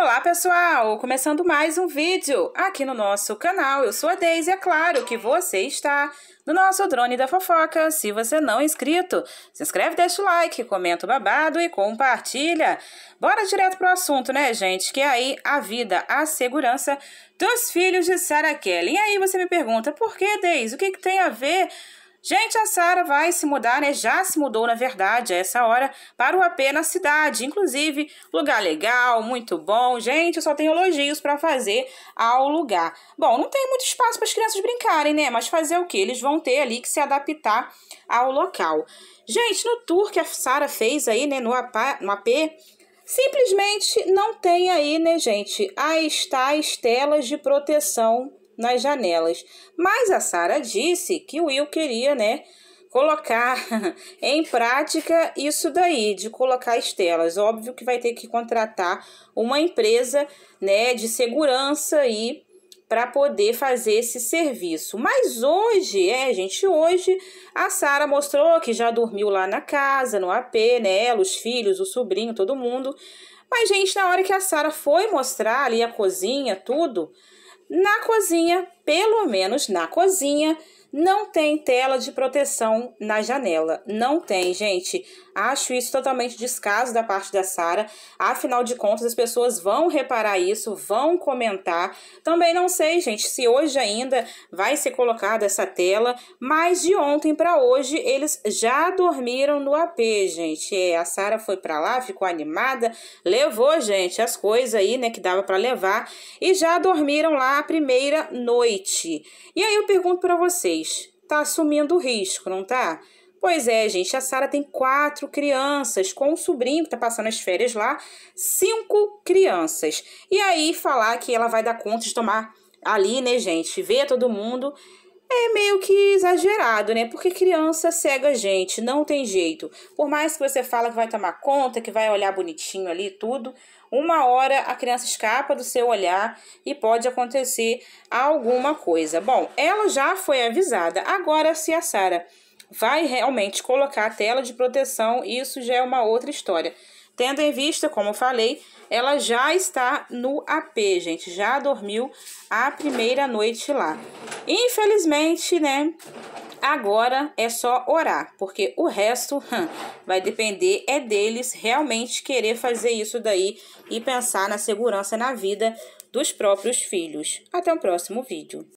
Olá pessoal, começando mais um vídeo aqui no nosso canal, eu sou a Deise, é claro que você está no nosso Drone da Fofoca. Se você não é inscrito, se inscreve, deixa o like, comenta o babado e compartilha. Bora direto pro assunto, né gente, que é aí a vida, a segurança dos filhos de Sarah Kelly. E aí você me pergunta, por que Deise, o que, que tem a ver Gente, a Sara vai se mudar, né? Já se mudou, na verdade, a essa hora, para o AP na cidade. Inclusive, lugar legal, muito bom. Gente, eu só tenho elogios para fazer ao lugar. Bom, não tem muito espaço para as crianças brincarem, né? Mas fazer o que? Eles vão ter ali que se adaptar ao local. Gente, no tour que a Sara fez aí, né, no AP, no AP simplesmente não tem aí, né, gente, as tais telas de proteção nas janelas. Mas a Sara disse que o Will queria, né, colocar em prática isso daí, de colocar estelas. Óbvio que vai ter que contratar uma empresa, né, de segurança aí para poder fazer esse serviço. Mas hoje, é, gente, hoje a Sara mostrou que já dormiu lá na casa, no AP, né, ela, os filhos, o sobrinho, todo mundo. Mas gente, na hora que a Sara foi mostrar ali a cozinha, tudo, na cozinha, pelo menos na cozinha, não tem tela de proteção na janela. Não tem, gente. Acho isso totalmente descaso da parte da Sara. Afinal de contas, as pessoas vão reparar isso, vão comentar. Também não sei, gente, se hoje ainda vai ser colocada essa tela, mas de ontem para hoje eles já dormiram no AP, gente. É, a Sara foi para lá, ficou animada, levou, gente, as coisas aí, né, que dava para levar e já dormiram lá a primeira noite. E aí eu pergunto para vocês, tá assumindo o risco, não tá? Pois é, gente, a Sara tem quatro crianças, com o um sobrinho que tá passando as férias lá, cinco crianças. E aí falar que ela vai dar conta de tomar ali, né, gente, ver todo mundo é meio que exagerado, né? Porque criança cega gente, não tem jeito. Por mais que você fala que vai tomar conta, que vai olhar bonitinho ali tudo, uma hora a criança escapa do seu olhar e pode acontecer alguma coisa. Bom, ela já foi avisada. Agora se a Sara vai realmente colocar a tela de proteção, isso já é uma outra história. Tendo em vista, como falei, ela já está no AP, gente, já dormiu a primeira noite lá. Infelizmente, né? Agora é só orar, porque o resto hum, vai depender é deles realmente querer fazer isso daí e pensar na segurança na vida dos próprios filhos. Até o próximo vídeo.